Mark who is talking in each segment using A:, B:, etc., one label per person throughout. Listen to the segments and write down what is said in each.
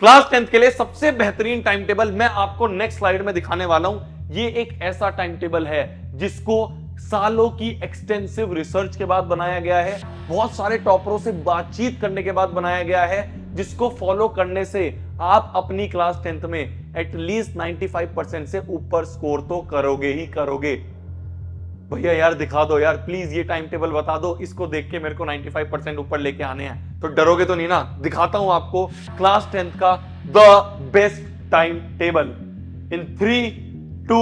A: class tenth के लिए सबसे बेहतरीन टाइम टेबल मैं आपको नेक्स्ट स्लाइड में दिखाने वाला हूं ये एक ऐसा टाइम टेबल है जिसको सालों की एक्सटेंसिव रिसर्च के बाद बनाया गया है बहुत सारे टॉपरों से बातचीत करने के बाद बनाया गया है जिसको फॉलो करने से आप अपनी क्लास टेंथ में एटलीस्ट 95 परसेंट से ऊपर स्कोर तो करोगे ही करोगे भैया यार दिखा दो यार प्लीज ये टाइम टेबल बता दो इसको देख के मेरे को 95 परसेंट ऊपर लेके आने हैं तो डरोगे तो नहीं ना दिखाता हूं आपको क्लास टेंथ का the best time table in three two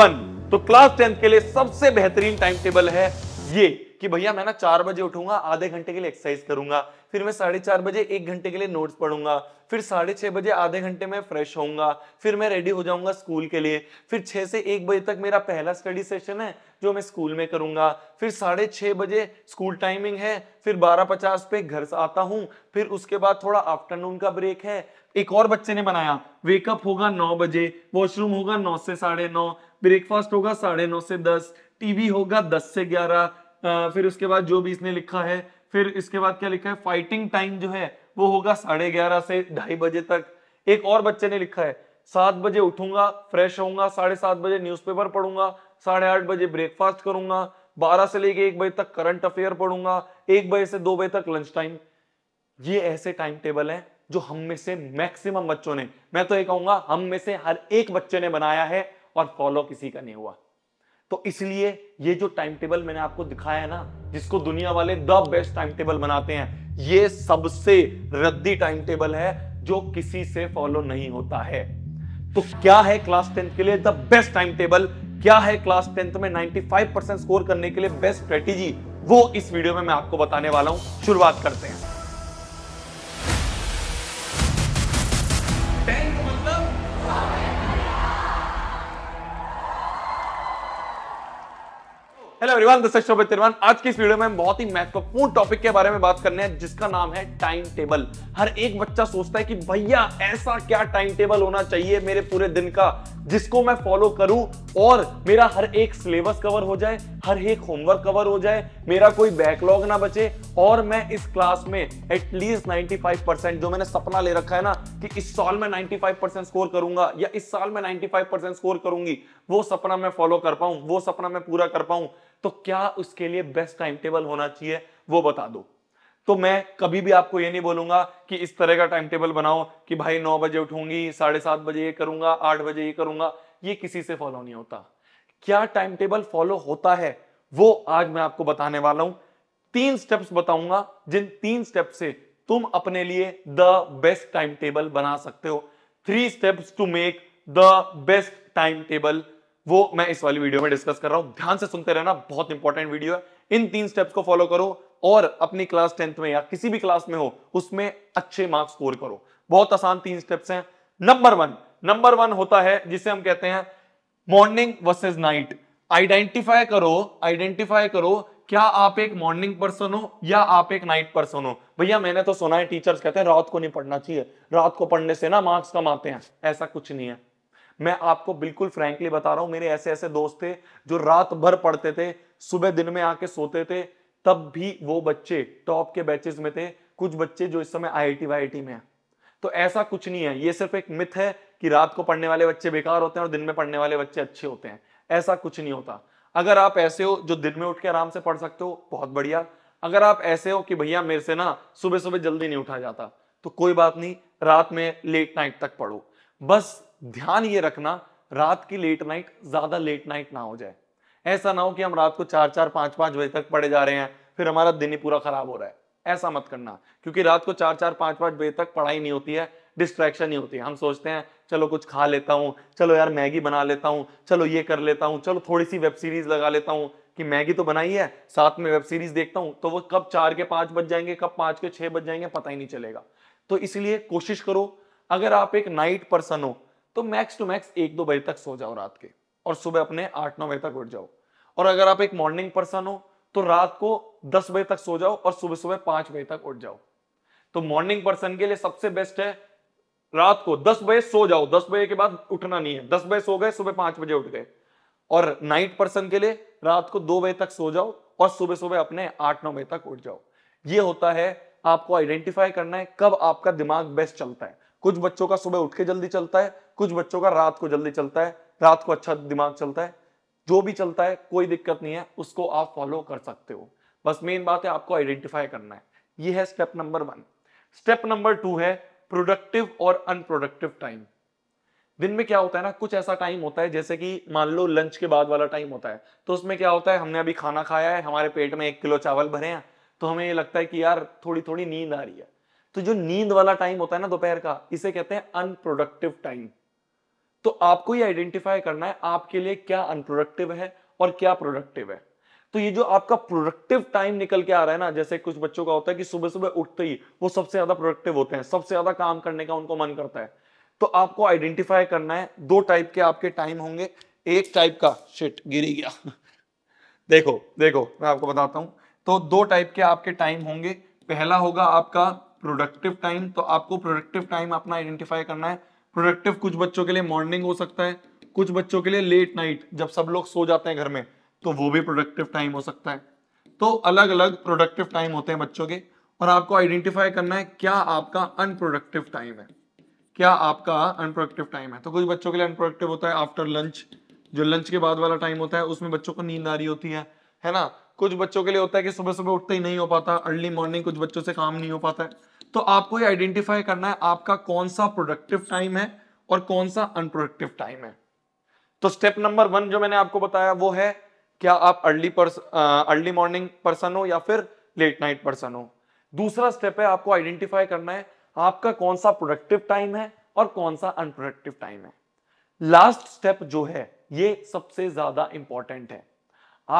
A: one तो क्लास टेंथ के लिए सबसे बेहतरीन टाइम टेबल है ये कि भैया मैं ना चार बजे उठूंगा आधे घंटे के लिए एक्सरसाइज करूंगा फिर मैं साढ़े चार बजे एक घंटे के लिए नोट्स पढ़ूंगा फिर साढ़े छह बजे आधे घंटे में फ्रेश होऊंगा फिर मैं रेडी हो जाऊंगा स्कूल के लिए फिर छह से एक बजे तक मेरा पहला स्टडी सेशन है जो मैं स्कूल में करूंगा फिर साढ़े छह बजे स्कूल टाइमिंग है फिर बारह पचास पे घर से आता हूँ फिर उसके बाद थोड़ा आफ्टरनून का ब्रेक है एक और बच्चे ने बनाया वेकअप होगा नौ बजे वॉशरूम होगा नौ से साढ़े नौ ब्रेकफास्ट होगा साढ़े नौ से दस टीवी होगा दस से ग्यारह फिर उसके बाद जो भी इसने लिखा है फिर इसके बाद क्या लिखा है फाइटिंग टाइम जो है वो होगा साढ़े ग्यारह से ढाई बजे तक एक और बच्चे ने लिखा है सात बजे उठूंगा फ्रेश होऊंगा साढ़े सात बजे न्यूज़पेपर पढ़ूंगा साढ़े आठ बजे ब्रेकफास्ट करूंगा बारह से लेके एक बजे तक करंट अफेयर पढ़ूंगा एक बजे से दो बजे तक लंच टाइम ये ऐसे टाइम टेबल है जो हम में से मैक्सिमम बच्चों ने मैं तो ये कहूंगा हम में से हर एक बच्चे ने बनाया है और फॉलो किसी का नहीं हुआ तो इसलिए ये जो टाइम टेबल मैंने आपको दिखाया है ना जिसको दुनिया वाले द बेस्ट टाइम टेबल बनाते हैं ये सबसे रद्दी टाइम टेबल है जो किसी से फॉलो नहीं होता है तो क्या है क्लास टेंथ के लिए द बेस्ट टाइम टेबल क्या है क्लास टेंथ में 95 परसेंट स्कोर करने के लिए बेस्ट स्ट्रेटेजी वो इस वीडियो में मैं आपको बताने वाला हूं शुरुआत करते हैं hello everyone this is Shobhit Tirwan आज की इस वीडियो में हम बहुत ही महत्वपूर्ण टॉपिक के बारे में बात करने हैं जिसका नाम है टाइम टेबल हर एक बच्चा सोचता है कि भैया ऐसा क्या टाइम टेबल होना चाहिए मेरे पूरे दिन का जिसको मैं फॉलो करूं और मेरा हर एक सिलेबस कवर हो जाए हर एक होमवर्क कवर हो जाए मेरा कोई बैकलॉग ना बचे और मैं इस क्लास में एटलीस्ट नाइन्टी फाइव परसेंट जो मैंने सपना ले रखा है ना कि इस साल में नाइन्टी फाइव परसेंट स्कोर करूंगा या इस साल में नाइन्टी फाइव परसेंट स्कोर करूंगी वो सपना मैं फॉलो कर पाऊं वो सपना मैं पूरा कर पाऊं तो क्या उसके लिए बेस्ट टाइम टेबल होना चाहिए वो बता दो तो मैं कभी भी आपको ये नहीं बोलूंगा कि इस तरह का टाइम टेबल बनाओ कि भाई नौ बजे उठूंगी साढ़े सात बजे ये करूंगा आठ बजे ये करूंगा ये किसी से फॉलो नहीं होता क्या टाइम टेबल फॉलो होता है वो आज मैं आपको बताने वाला हूं तीन स्टेप्स बताऊंगा जिन तीन स्टेप से तुम अपने लिए द बेस्ट टाइम टेबल बना सकते हो three steps to make the best time table वो मैं इस वाली वीडियो में डिस्कस कर रहा हूं ध्यान से सुनते रहना बहुत इंपॉर्टेंट वीडियो है इन तीन स्टेप्स को फॉलो करो और अपनी क्लास टेंथ में या किसी भी क्लास में हो उसमें अच्छे मार्क्स स्कोर करो बहुत आसान तीन स्टेप्स हैं नंबर वन नंबर वन होता है जिसे हम कहते हैं मॉर्निंग वर्सेज नाइट आइडेंटिफाई करो आइडेंटिफाई करो क्या आप एक मॉर्निंग पर्सन हो या आप एक नाइट पर्सन हो भैया मैंने तो सुना है टीचर्स कहते हैं रात को नहीं पढ़ना चाहिए रात को पढ़ने से ना मार्क्स कम आते हैं ऐसा कुछ नहीं है मैं आपको बिल्कुल फ्रेंकली बता रहा हूं मेरे ऐसे ऐसे दोस्त थे जो रात भर पढ़ते थे सुबह दिन में आके सोते थे तब भी वो बच्चे टॉप के बैचेस में थे कुछ बच्चे जो इस समय आई टी में तो ऐसा कुछ नहीं है ये सिर्फ एक मिथ है कि रात को पढ़ने वाले बच्चे बेकार होते हैं और दिन में पढ़ने वाले बच्चे अच्छे होते हैं ऐसा कुछ नहीं होता अगर आप ऐसे हो जो दिन में उठ के आराम से पढ़ सकते हो बहुत बढ़िया अगर आप ऐसे हो कि भैया मेरे से ना सुबह सुबह जल्दी नहीं उठा जाता तो कोई बात नहीं रात में लेट नाइट तक पढ़ो बस ध्यान ये रखना रात की लेट नाइट ज्यादा लेट नाइट ना हो जाए ऐसा ना हो कि हम रात को चार चार पांच पांच बजे तक पड़े जा रहे हैं फिर हमारा दिन ही पूरा खराब हो रहा है ऐसा मत करना क्योंकि रात को चार चार पांच पांच बजे तक पढ़ाई नहीं होती है डिस्ट्रैक्शन नहीं होती है हम सोचते हैं चलो कुछ खा लेता हूँ चलो यार मैगी बना लेता हूँ चलो ये कर लेता हूँ चलो थोड़ी सी वेब सीरीज लगा लेता हूँ कि मैगी तो बनाई है साथ में वेब सीरीज देखता हूँ तो वो कब चार के पांच बज जाएंगे कब पांच के छह बज जाएंगे पता ही नहीं चलेगा तो इसलिए कोशिश करो अगर आप एक नाइट पर्सन हो तो मैक्स टू मैक्स एक दो बजे तक सो जाओ रात के और सुबह अपने आठ नौ बजे तक उठ जाओ और अगर आप एक मॉर्निंग पर्सन हो तो रात को दस बजे तक सो जाओ और सुबह सुबह पांच बजे तक उठ जाओ तो मॉर्निंग पर्सन के लिए सबसे बेस्ट है रात को दस बजे सो जाओ दस बजे के बाद उठना नहीं है दस बजे सो गए सुबह पांच बजे उठ गए और नाइट पर्सन के लिए रात को दो बजे तक सो जाओ और सुबह सुबह अपने आठ नौ बजे तक उठ जाओ ये होता है आपको आइडेंटिफाई करना है कब आपका दिमाग बेस्ट चलता है कुछ बच्चों का सुबह उठ के जल्दी चलता है कुछ बच्चों का रात को जल्दी चलता है रात को अच्छा दिमाग चलता है जो भी चलता है कोई दिक्कत नहीं है उसको आप फॉलो कर सकते हो बस मेन बात है आपको आइडेंटिफाई करना है ये है step number one step number two है प्रोडक्टिव और अनप्रोडक्टिव टाइम दिन में क्या होता है ना कुछ ऐसा टाइम होता है जैसे कि मान लो लंच के बाद वाला टाइम होता है तो उसमें क्या होता है हमने अभी खाना खाया है हमारे पेट में एक किलो चावल भरे हैं तो हमें ये लगता है कि यार थोड़ी थोड़ी नींद आ रही है तो जो नींद वाला टाइम होता है ना दोपहर का इसे कहते हैं अनप्रोडक्टिव टाइम तो आपको ये आइडेंटिफाई करना है आपके लिए क्या अनप्रोडक्टिव है और क्या प्रोडक्टिव है तो ये जो आपका प्रोडक्टिव टाइम निकल के आ रहा है ना जैसे कुछ बच्चों का होता है कि सुबह सुबह उठते ही वो सबसे ज्यादा प्रोडक्टिव होते हैं सबसे ज्यादा काम करने का उनको मन करता है तो आपको आइडेंटिफाई करना है दो टाइप के आपके टाइम होंगे एक टाइप का शिट गिरी गया देखो देखो मैं आपको बताता हूं तो दो टाइप के आपके टाइम होंगे पहला होगा आपका प्रोडक्टिव टाइम तो आपको प्रोडक्टिव टाइम अपना आइडेंटिफाई करना है प्रोडक्टिव कुछ बच्चों के लिए मॉर्निंग हो सकता है कुछ बच्चों के लिए लेट नाइट जब सब लोग सो जाते हैं घर में तो वो भी प्रोडक्टिव टाइम हो सकता है तो अलग अलग प्रोडक्टिव टाइम होते हैं बच्चों के और आपको आइडेंटिफाई करना है क्या आपका अनप्रोडक्टिव टाइम है क्या आपका अनप्रोडक्टिव टाइम है तो कुछ बच्चों के लिए अनप्रोडक्टिव होता है आफ्टर लंच जो लंच के बाद वाला टाइम होता है उसमें बच्चों को नींद आ रही होती है है ना कुछ बच्चों के लिए होता है कि सुबह सुबह उठते ही नहीं हो पाता अर्ली मॉर्निंग कुछ बच्चों से काम नहीं हो पाता है तो आपको ये आइडेंटिफाई करना है आपका कौन सा प्रोडक्टिव टाइम है और कौन सा अनप्रोडक्टिव टाइम है तो स्टेप नंबर वन जो मैंने आपको बताया वो है क्या आप अर्ली अर्ली मॉर्निंग पर्सन हो या फिर लेट नाइट पर्सन हो दूसरा स्टेप है आपको आइडेंटिफाई करना है आपका कौन सा प्रोडक्टिव टाइम है और कौन सा अनप्रोडक्टिव टाइम है लास्ट स्टेप जो है ये सबसे ज्यादा इंपॉर्टेंट है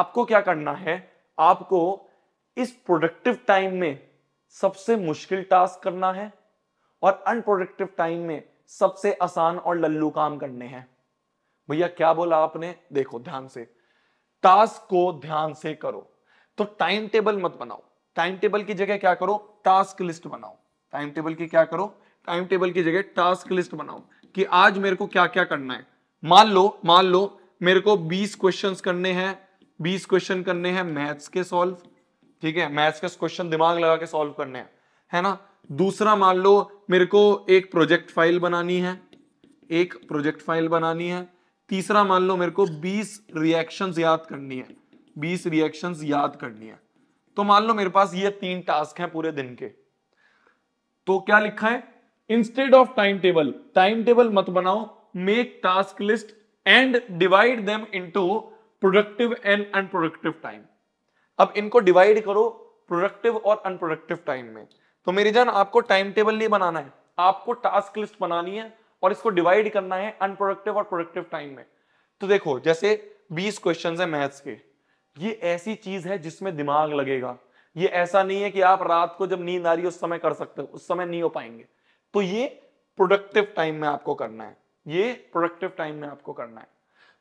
A: आपको क्या करना है आपको इस प्रोडक्टिव टाइम में सबसे मुश्किल टास्क करना है और अनप्रोडक्टिव टाइम में सबसे आसान और लल्लू काम करने हैं भैया क्या बोला आपने देखो ध्यान से टास्क को ध्यान से करो तो टाइम टेबल मत बनाओ टाइम टेबल की जगह क्या करो टास्क लिस्ट बनाओ टाइम टेबल की क्या करो टाइम टेबल की जगह टास्क लिस्ट बनाओ कि आज मेरे को क्या क्या करना है मान लो मान लो मेरे को 20 क्वेश्चंस करने हैं 20 क्वेश्चन करने हैं मैथ्स के सॉल्व ठीक है मैथ्स के क्वेश्चन दिमाग लगा के सॉल्व करने हैं है ना दूसरा मान लो मेरे को एक प्रोजेक्ट फाइल बनानी है एक प्रोजेक्ट फाइल बनानी है तीसरा मान लो मेरे को 20 रिएक्शंस याद करनी है 20 रिएक्शंस याद करनी है तो मान लो मेरे पास ये तीन टास्क हैं पूरे दिन के तो क्या लिखा है instead of time table time table मत बनाओ make task list and divide them into productive and unproductive time अब इनको डिवाइड करो प्रोडक्टिव और अनप्रोडक्टिव टाइम में तो मेरी जान आपको टाइम टेबल नहीं बनाना है आपको टास्क लिस्ट बनानी है और इसको डिवाइड करना है अनप्रोडक्टिव और प्रोडक्टिव टाइम में तो देखो जैसे 20 क्वेश्चन है मैथ्स के ये ऐसी चीज है जिसमें दिमाग लगेगा ये ऐसा नहीं है कि आप रात को जब नींद आ रही है उस समय कर सकते हो उस समय नहीं हो पाएंगे तो ये प्रोडक्टिव टाइम में आपको करना है ये प्रोडक्टिव टाइम में आपको करना है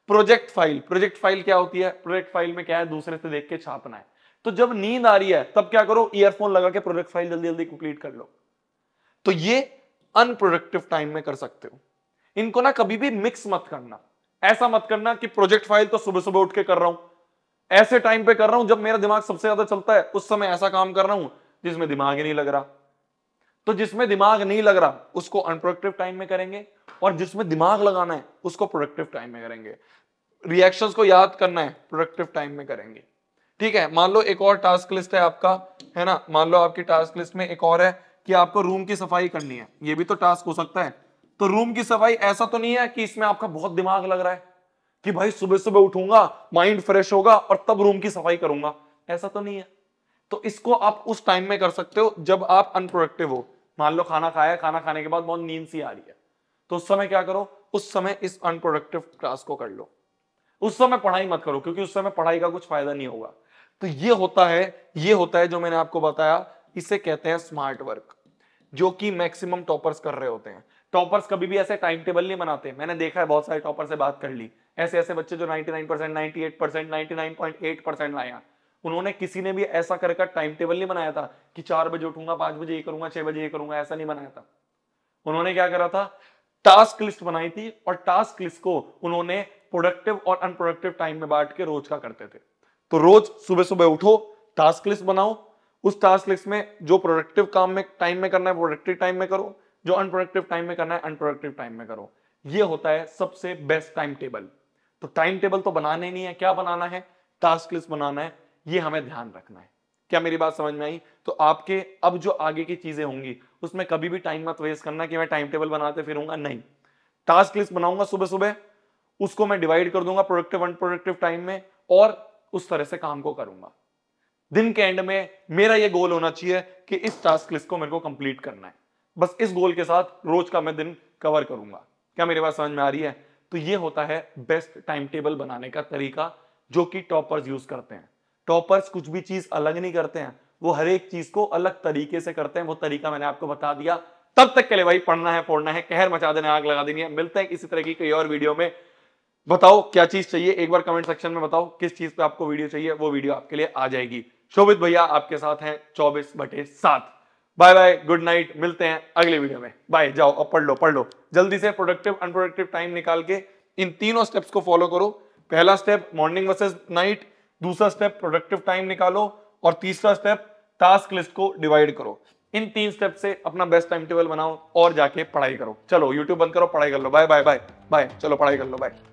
A: प्रोजेक्ट फाइल प्रोजेक्ट फाइल क्या होती है प्रोजेक्ट फाइल में क्या है दूसरे से देख के छापना है तो जब नींद आ रही है तब क्या करो ईयरफोन लगा के प्रोडक्ट फाइल जल्दी जल्दी कंप्लीट कर लो तो ये अनप्रोडक्टिव टाइम में कर सकते हो इनको ना कभी भी मिक्स मत करना ऐसा मत करना कि प्रोजेक्ट फाइल तो सुबह सुबह उठ के कर रहा हूं ऐसे टाइम पे कर रहा हूं जब मेरा दिमाग सबसे ज्यादा चलता है उस समय ऐसा काम कर रहा हूं जिसमें दिमाग ही नहीं लग रहा तो जिसमें दिमाग नहीं लग रहा उसको अनप्रोडक्टिव टाइम में करेंगे और जिसमें दिमाग लगाना है उसको प्रोडक्टिव टाइम में करेंगे रिएक्शंस को याद करना है प्रोडक्टिव टाइम में करेंगे ठीक है मान लो एक और टास्क लिस्ट है आपका है ना मान लो आपकी टास्क लिस्ट में एक और है कि आपको रूम की सफाई करनी है ये भी तो टास्क हो सकता है तो रूम की सफाई ऐसा तो नहीं है कि इसमें आपका बहुत दिमाग लग रहा है कि भाई सुबह सुबह उठूंगा माइंड फ्रेश होगा और तब रूम की सफाई करूंगा ऐसा तो नहीं है तो इसको आप उस टाइम में कर सकते हो जब आप अनप्रोडक्टिव हो मान लो खाना खाया खाना खाने के बाद बहुत नींद सी आ रही है तो उस समय क्या करो उस समय इस अनप्रोडक्टिव टास्क को कर लो उस समय पढ़ाई मत करो क्योंकि उस समय पढ़ाई का कुछ फायदा नहीं होगा तो ये होता है ये होता है जो मैंने आपको बताया इसे कहते हैं स्मार्ट वर्क जो कि मैक्सिमम टॉपर्स कर रहे होते हैं टॉपर्स कभी भी ऐसे टाइम टेबल नहीं बनाते मैंने देखा है बहुत सारे टॉपर से बात कर ली ऐसे ऐसे बच्चे जो 99 परसेंट 99.8% परसेंट नाइन एट लाया उन्होंने किसी ने भी ऐसा कर टाइम टेबल नहीं बनाया था कि चार बजे उठूंगा पांच बजे ये करूंगा छह बजे ये करूंगा ऐसा नहीं बनाया था उन्होंने क्या करा था टास्क लिस्ट बनाई थी और टास्क लिस्ट को उन्होंने प्रोडक्टिव और अनप्रोडक्टिव टाइम में बांट के रोज का करते थे तो रोज सुबह सुबह उठो टास्क लिस्ट बनाओ उस टास्क लिस्ट में जो प्रोडक्टिव काम में टाइम में करना है प्रोडक्टिव टाइम में करो जो अनप्रोडक्टिव टाइम में करना है अनप्रोडक्टिव टाइम में करो ये होता है सबसे बेस्ट टाइम टेबल तो टाइम टेबल तो बनाने नहीं है क्या बनाना है टास्क लिस्ट बनाना है ये हमें ध्यान रखना है क्या मेरी बात समझ में आई तो आपके अब जो आगे की चीजें होंगी उसमें कभी भी टाइम मत वेस्ट करना कि मैं टाइम टेबल बनाते फिरूंगा नहीं टास्क लिस्ट बनाऊंगा सुबह सुबह उसको मैं डिवाइड कर दूंगा प्रोडक्टिव अनप्रोडक्टिव टाइम में और उस तरह से काम को करूंगा दिन के एंड में मेरा ये गोल होना चाहिए कि इस टास्क लिस्ट को मेरे को कंप्लीट करना है बस इस गोल के साथ रोज का मैं दिन कवर करूंगा क्या मेरे पास समझ में आ रही है तो ये होता है बेस्ट टाइम टेबल बनाने का तरीका जो कि टॉपर्स यूज करते हैं टॉपर्स कुछ भी चीज अलग नहीं करते हैं वो हर एक चीज को अलग तरीके से करते हैं वो तरीका मैंने आपको बता दिया तब तक के लिए भाई पढ़ना है फोड़ना है कहर मचा देना आग लगा देनी है मिलते हैं इसी तरह की कई और वीडियो में बताओ क्या चीज चाहिए एक बार कमेंट सेक्शन में बताओ किस चीज पे आपको वीडियो चाहिए वो वीडियो आपके लिए आ जाएगी शोभित भैया आपके साथ हैं चौबीस बटे सात बाय बाय गुड नाइट मिलते हैं अगले वीडियो में बाय जाओ अब पढ़ लो पढ़ लो जल्दी से प्रोडक्टिव अनप्रोडक्टिव टाइम निकाल के इन तीनों स्टेप्स को फॉलो करो पहला स्टेप मॉर्निंग वर्सेज नाइट दूसरा स्टेप प्रोडक्टिव टाइम निकालो और तीसरा स्टेप टास्क लिस्ट को डिवाइड करो इन तीन स्टेप से अपना बेस्ट टाइम टेबल बनाओ और जाके पढ़ाई करो चलो यूट्यूब बंद करो पढ़ाई कर लो बाय बाय बाय बाय चलो पढ़ाई कर लो बाय